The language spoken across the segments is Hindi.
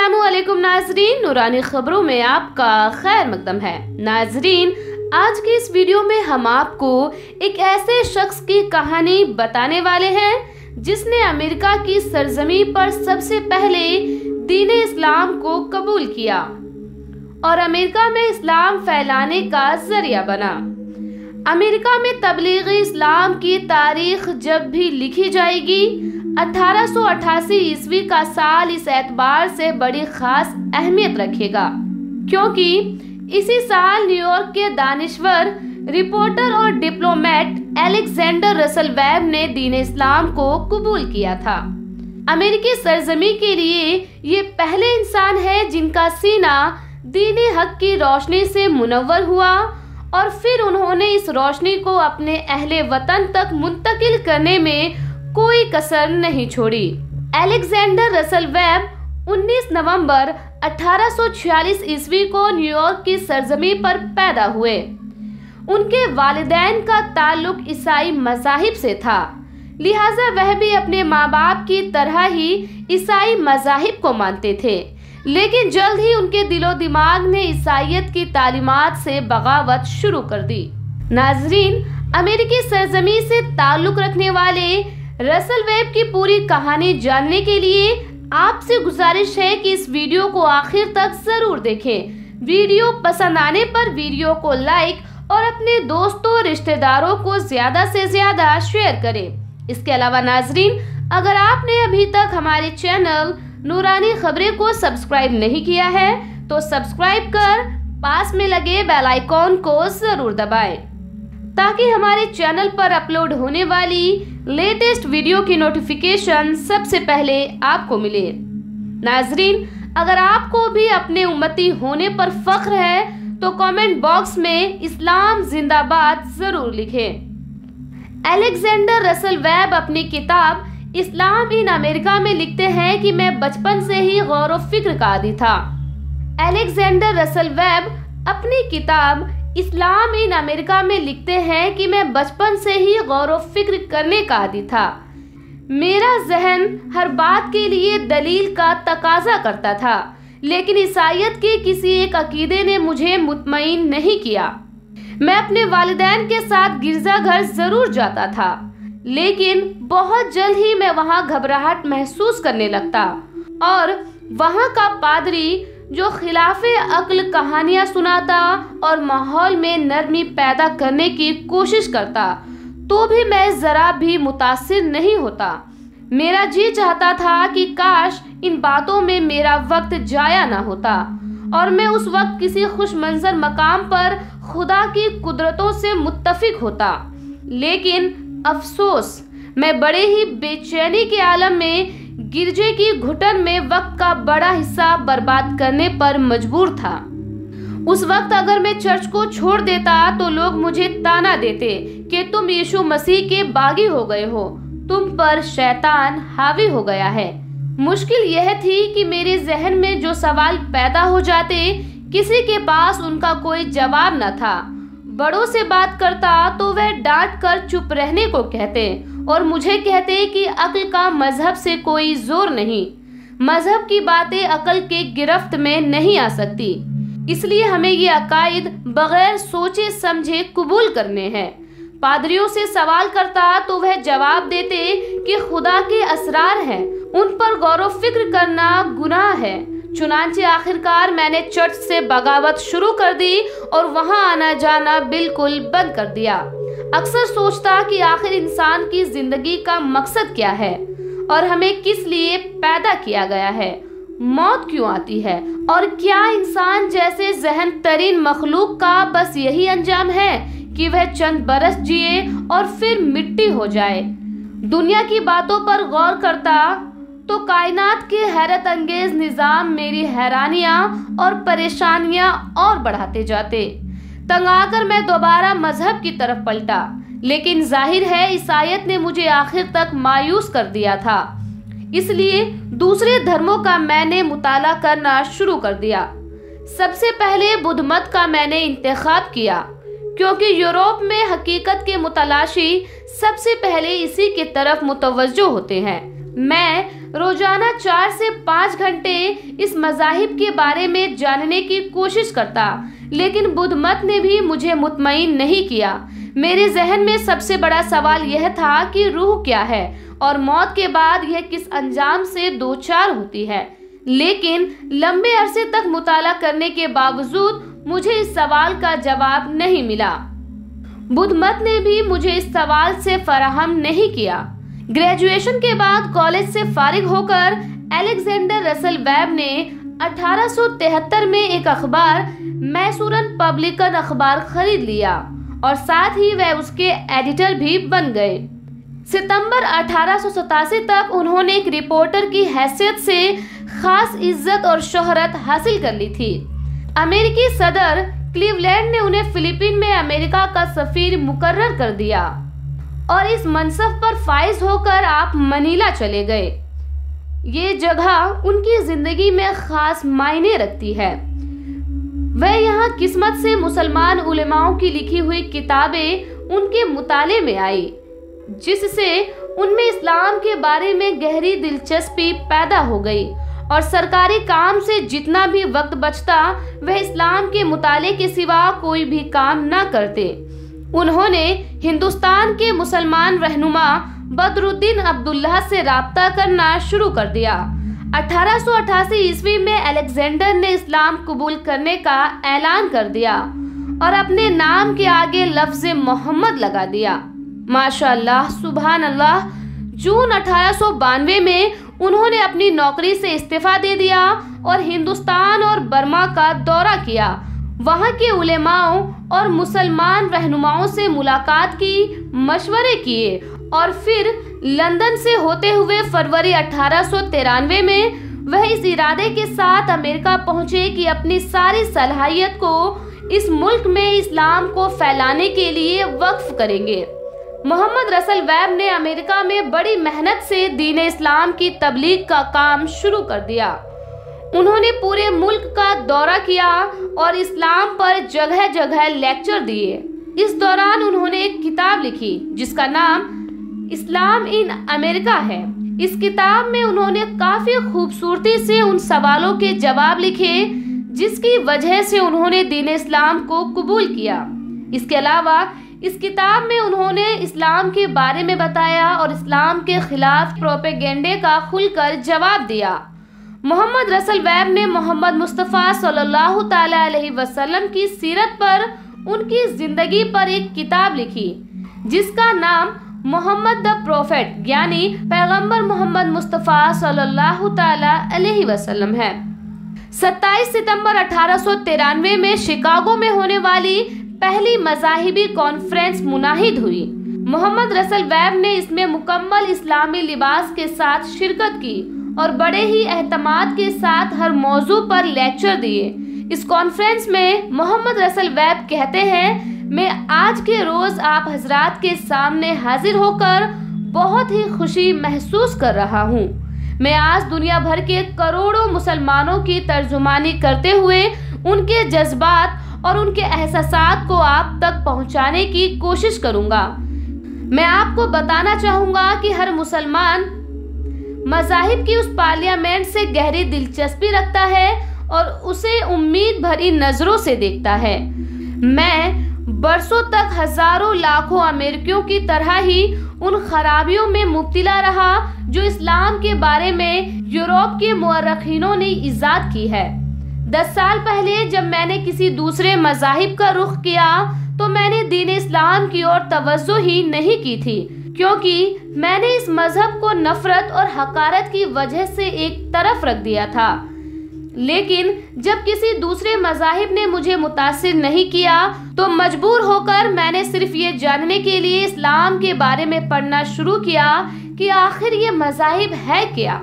असलम नाजरीन नूरानी खबरों में आपका खैर मकदम है नाजरीन आज की इस वीडियो में हम आपको एक ऐसे शख्स की कहानी बताने वाले हैं जिसने अमेरिका की सरजमी पर सबसे पहले दीन इस्लाम को कबूल किया और अमेरिका में इस्लाम फैलाने का जरिया बना अमेरिका में तबलीगी इस्लाम की तारीख जब भी लिखी जाएगी 1888 ईस्वी का साल इस एतबार से बड़ी खास अहमियत रखेगा क्योंकि इसी साल न्यूयॉर्क के दानिश्वर रिपोर्टर और डिप्लोमेट एलेक्सेंडर रसल वैब ने दीन इस्लाम को कबूल किया था अमेरिकी सरजमी के लिए ये पहले इंसान है जिनका सीना दीनी हक की रोशनी से मुनवर हुआ और फिर उन्होंने इस रोशनी को अपने अहले वतन तक मुंतकिल करने में कोई कसर नहीं छोड़ी एलेक्जेंडर रसल वेब 19 नवंबर 1846 ईस्वी को न्यूयॉर्क की सरजमी पर पैदा हुए उनके वालदेन का ताल्लुक ईसाई मजाहिब से था लिहाजा वह भी अपने माँ बाप की तरह ही ईसाई मजाहिब को मानते थे लेकिन जल्द ही उनके दिलो दिमाग ने ईसाइत की तालीमत से बगावत शुरू कर दी नाजरीन अमेरिकी सरजमी से ताल्लुक़ रखने वाले रसल वेब की पूरी कहानी जानने के लिए आपसे गुजारिश है कि इस वीडियो को आखिर तक जरूर देखें वीडियो पसंद आने पर वीडियो को लाइक और अपने दोस्तों रिश्तेदारों को ज्यादा से ज्यादा शेयर करें इसके अलावा नाजरीन अगर आपने अभी तक हमारे चैनल नूरानी खबरें को सब्सक्राइब नहीं किया है तो सब्सक्राइब कर पास में लगे बेल आइकॉन को जरूर दबाएं। ताकि हमारे चैनल पर अपलोड होने वाली लेटेस्ट वीडियो की नोटिफिकेशन सबसे पहले आपको मिले नाजरीन अगर आपको भी अपने उम्मती होने पर फख्र है तो कमेंट बॉक्स में इस्लाम जिंदाबाद ज़रूर लिखें अलेक्जेंडर रसल वेब अपनी किताब इस्लाम इन अमेरिका में लिखते हैं कि मैं बचपन से ही गौर व फिक्र का आदि था अलेक्जेंडर रसल वेब अपनी किताब इस्लाम इन अमेरिका में लिखते हैं कि मैं बचपन से ही गौर फिक्र करने का आदि था मेरा जहन हर बात के लिए दलील का तकाजा करता था लेकिन ईसाइत के किसी एक अकीदे ने मुझे मुतमिन नहीं किया मैं अपने वालदेन के साथ गिरजाघर ज़रूर जाता था लेकिन बहुत जल्द ही मैं वहाँ घबराहट महसूस करने लगता और वहाँ का पादरी जो खिलाफ अक्ल कहानियाँ सुनाता और माहौल में नरमी पैदा करने की कोशिश करता तो भी मैं ज़रा भी मुतासिर नहीं होता मेरा जी चाहता था कि काश इन बातों में मेरा वक्त जाया ना होता और मैं उस वक्त किसी खुश मंजर मकाम पर खुदा की कुदरतों से मुत्तफिक होता लेकिन अफसोस मैं बड़े ही बेचैनी के आलम में गिरजे की घुटन में वक्त का बड़ा हिस्सा बर्बाद करने पर मजबूर था उस वक्त अगर मैं चर्च को छोड़ देता तो लोग मुझे ताना देते कि तुम यीशु मसीह के बागी हो गए हो तुम पर शैतान हावी हो गया है मुश्किल यह थी कि मेरे जहन में जो सवाल पैदा हो जाते किसी के पास उनका कोई जवाब न था बड़ों से बात करता तो वह डांट कर चुप रहने को कहते और मुझे कहते कि अक्ल का मज़हब से कोई जोर नहीं मज़हब की बातें अकल के गिरफ्त में नहीं आ सकती इसलिए हमें ये अकायद बगैर सोचे समझे कबूल करने हैं पादरियों से सवाल करता तो वह जवाब देते कि खुदा के असरार हैं उन पर गौर फिक्र करना गुनाह है चुनाचे आखिरकार मैंने चर्च से बगावत शुरू कर दी और वहां आना जाना बिल्कुल बंद कर दिया अक्सर सोचता कि आखिर इंसान की जिंदगी का मकसद क्या है और हमें किस लिए पैदा किया गया है मौत क्यों आती है और क्या इंसान जैसे जहन तरीन मखलूक का बस यही अंजाम है कि वह चंद बरस जिए और फिर मिट्टी हो जाए दुनिया की बातों पर गौर करता तो कायनात के हैरत अंगेज निज़ाम मेरी हैरानियाँ और परेशानियाँ और बढ़ाते जाते तंग आकर मैं दोबारा मजहब की तरफ पलटा लेकिन जाहिर है ईसाइत ने मुझे आखिर तक मायूस कर दिया था इसलिए दूसरे धर्मों का मैंने मुताला करना शुरू कर दिया सबसे पहले बुद्ध मत का मैंने इंतखब किया क्योंकि यूरोप में हकीकत के मुतलाशी सबसे पहले इसी की तरफ मुतवजो होते हैं मैं रोजाना चार से पाँच घंटे इस मजाहिब के बारे में जानने की कोशिश करता लेकिन बुद्ध मत ने भी मुझे मुतमिन नहीं किया मेरे जहन में सबसे बड़ा सवाल यह था कि रूह क्या है और मौत के बाद यह किस अंजाम से दो चार होती है लेकिन लंबे अरसे तक मुताला करने के बावजूद मुझे इस सवाल का जवाब नहीं मिला बुद्ध मत ने भी मुझे इस सवाल से फराहम नहीं किया ग्रेजुएशन के बाद कॉलेज से फारिग होकर एलेक्जेंडर रसल वैब ने 1873 में एक अखबार मैसूरन पब्लिकन अखबार खरीद लिया और साथ ही वह उसके एडिटर भी बन गए सितंबर अठारह तक उन्होंने एक रिपोर्टर की हैसियत से खास इज्जत और शोहरत हासिल कर ली थी अमेरिकी सदर क्लीवलैंड ने उन्हें फिलीपीन में अमेरिका का सफीर मुकर्र कर दिया और इस मनसब पर फाइज होकर आप मनीला चले गए ये जगह उनकी ज़िंदगी में ख़ास मायने रखती है वह यहाँ किस्मत से मुसलमान उलमाओं की लिखी हुई किताबें उनके मुताले में आई जिससे उनमें इस्लाम के बारे में गहरी दिलचस्पी पैदा हो गई और सरकारी काम से जितना भी वक्त बचता वह इस्लाम के मुताले के सिवा कोई भी काम ना करते उन्होंने हिंदुस्तान के मुसलमान रहनुमा बदरुद्दीन अब्दुल्ला से रबता करना शुरू कर दिया 1888 ईस्वी में अलेक्जेंडर ने इस्लाम कबूल करने का ऐलान कर दिया और अपने नाम के आगे लफ्ज मोहम्मद लगा दिया माशाल्लाह सुबहान अल्लाह जून अठारह में उन्होंने अपनी नौकरी से इस्तीफा दे दिया और हिंदुस्तान और बर्मा का दौरा किया वहाँ के उलेमाओं और मुसलमान रहनुमाओं से मुलाकात की मशवरे किए और फिर लंदन से होते हुए फरवरी अठारह में वह इस इरादे के साथ अमेरिका पहुंचे कि अपनी सारी सलाहियत को इस मुल्क में इस्लाम को फैलाने के लिए वक्फ करेंगे मोहम्मद रसल वैब ने अमेरिका में बड़ी मेहनत से दीन इस्लाम की तबलीग का काम शुरू कर दिया उन्होंने पूरे मुल्क का दौरा किया और इस्लाम पर जगह जगह लेक्चर दिए इस दौरान उन्होंने एक किताब लिखी जिसका नाम इस्लाम इन अमेरिका है इस किताब में उन्होंने काफ़ी खूबसूरती से उन सवालों के जवाब लिखे जिसकी वजह से उन्होंने दीन इस्लाम को कबूल किया इसके अलावा इस किताब में उन्होंने इस्लाम के बारे में बताया और इस्लाम के खिलाफ प्रोपेगेंडे का खुलकर जवाब दिया मोहम्मद रसल वैब ने मोहम्मद मुस्तफ़ा सल्लल्लाहु अलैहि वसल्लम की सीरत पर उनकी ज़िंदगी पर एक किताब लिखी जिसका नाम मोहम्मद द प्रोफेट यानी पैगंबर मोहम्मद मुस्तफ़ा सल्लल्लाहु अलैहि वसल्लम है 27 सितंबर अठारह में शिकागो में होने वाली पहली मजाहिबी कॉन्फ्रेंस मुनाहिद हुई मोहम्मद रसल वैब ने इसमें मुकम्मल इस्लामी लिबास के साथ शिरकत की और बड़े ही अहतमाद के साथ हर मौजू पर लेक्चर दिए इस कॉन्फ्रेंस में मोहम्मद रसल वैब कहते हैं मैं आज के रोज़ आप हजरात के सामने हाजिर होकर बहुत ही खुशी महसूस कर रहा हूँ मैं आज दुनिया भर के करोड़ों मुसलमानों की तर्जुमानी करते हुए उनके जज्बात और उनके एहसास को आप तक पहुँचाने की कोशिश करूँगा मैं आपको बताना चाहूँगा कि हर मुसलमान मजाहिब की उस पार्लियामेंट से गहरी दिलचस्पी रखता है और उसे उम्मीद भरी नज़रों से देखता है मैं बरसों तक हजारों लाखों अमेरिकियों की तरह ही उन खराबियों में मुब्तला रहा जो इस्लाम के बारे में यूरोप के मौरखीनों ने ईजाद की है दस साल पहले जब मैंने किसी दूसरे मजाहिब का रुख किया तो मैंने दीन इस्लाम की ओर तवज्जो ही नहीं की थी क्योंकि मैंने इस मज़हब को नफ़रत और हकारत की वजह से एक तरफ रख दिया था लेकिन जब किसी दूसरे मजाहिब ने मुझे मुतासिर नहीं किया तो मजबूर होकर मैंने सिर्फ ये जानने के लिए इस्लाम के बारे में पढ़ना शुरू किया कि आखिर ये मजाहिब है क्या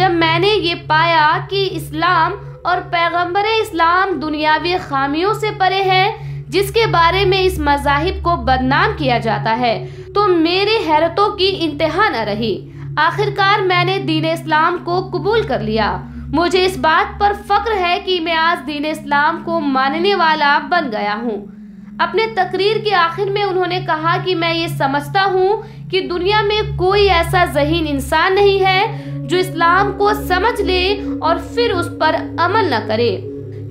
जब मैंने ये पाया कि इस्लाम और पैगंबर इस्लाम दुनियावी खामियों से परे हैं जिसके बारे में इस मजाहिब को बदनाम किया जाता है तो मेरे हैरतों की इंतहा न रही आखिरकार मैंने दीन इस्लाम को कबूल कर लिया मुझे इस बात पर फक्र है कि मैं आज दीन इस्लाम को मानने वाला बन गया हूँ अपने तकरीर के आखिर में उन्होंने कहा कि मैं ये समझता हूँ कि दुनिया में कोई ऐसा जहीन इंसान नहीं है जो इस्लाम को समझ ले और फिर उस पर अमल न करे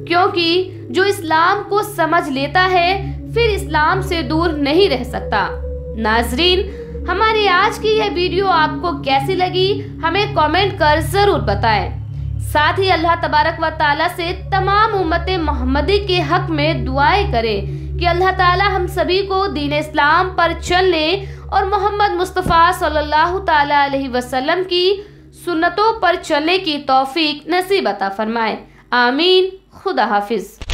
क्योंकि जो इस्लाम को समझ लेता है फिर इस्लाम से दूर नहीं रह सकता नाजरीन हमारी आज की यह वीडियो आपको कैसी लगी हमें कमेंट कर ज़रूर बताएं। साथ ही अल्लाह तबारक व ताला से तमाम उम्मत मोहम्मदी के हक में दुआएं करें कि अल्लाह ताला हम सभी को दीन इस्लाम पर चलने और मोहम्मद मुस्तफ़ा सल्लल्लाहु ताला अलैहि वसल्लम की सुन्नतों पर चलने की तौफीक नसीब अता फरमाए आमीन खुदा हाफिज़